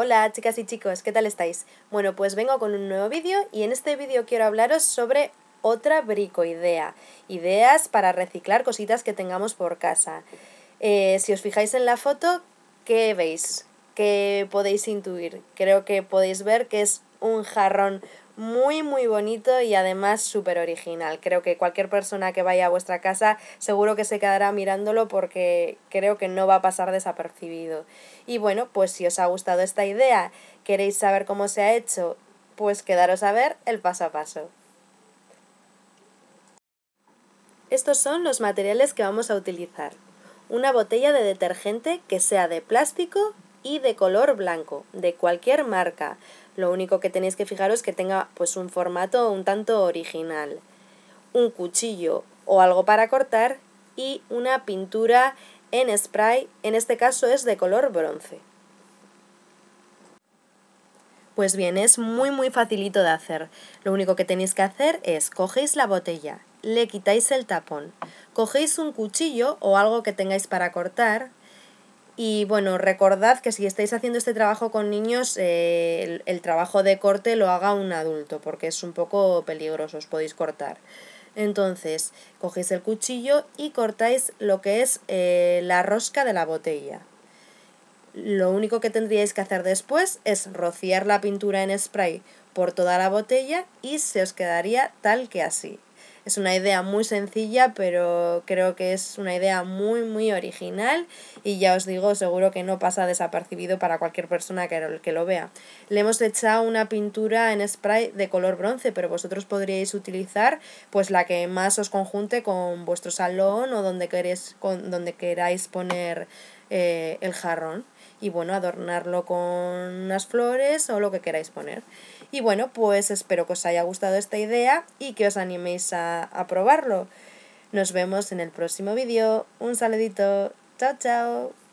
Hola chicas y chicos, ¿qué tal estáis? Bueno, pues vengo con un nuevo vídeo y en este vídeo quiero hablaros sobre otra bricoidea, ideas para reciclar cositas que tengamos por casa. Eh, si os fijáis en la foto, ¿qué veis? ¿Qué podéis intuir? Creo que podéis ver que es un jarrón muy muy bonito y además súper original. Creo que cualquier persona que vaya a vuestra casa seguro que se quedará mirándolo porque creo que no va a pasar desapercibido. Y bueno, pues si os ha gustado esta idea, queréis saber cómo se ha hecho, pues quedaros a ver el paso a paso. Estos son los materiales que vamos a utilizar. Una botella de detergente que sea de plástico y de color blanco, de cualquier marca. Lo único que tenéis que fijaros es que tenga pues un formato un tanto original. Un cuchillo o algo para cortar y una pintura en spray, en este caso es de color bronce. Pues bien, es muy muy facilito de hacer. Lo único que tenéis que hacer es cogéis la botella, le quitáis el tapón, cogéis un cuchillo o algo que tengáis para cortar, y bueno, recordad que si estáis haciendo este trabajo con niños, eh, el, trabajo de corte lo haga un adulto, porque es un poco peligroso, os podéis cortar. Entonces, cogéis el cuchillo y cortáis lo que es eh, la rosca de la botella. Lo único que tendríais que hacer después es rociar la pintura en spray por toda la botella y se os quedaría tal que así. Es una idea muy sencilla, pero creo que es una idea muy, muy original y ya os digo, seguro que no pasa desapercibido para cualquier persona que, que lo vea. Le hemos echado una pintura en spray de color bronce, pero vosotros podríais utilizar pues la que más os conjunte con vuestro salón o donde, queréis, con, donde queráis poner eh, el jarrón y bueno, adornarlo con unas flores o lo que queráis poner. Y bueno, pues espero que os haya gustado esta idea y que os animéis a, a probarlo. Nos vemos en el próximo vídeo. Un saludito. Chao, chao.